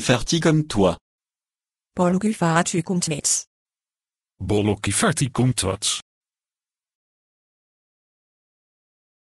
farti comme toi. Bolocchifarti komt Bolokki farti komt toi.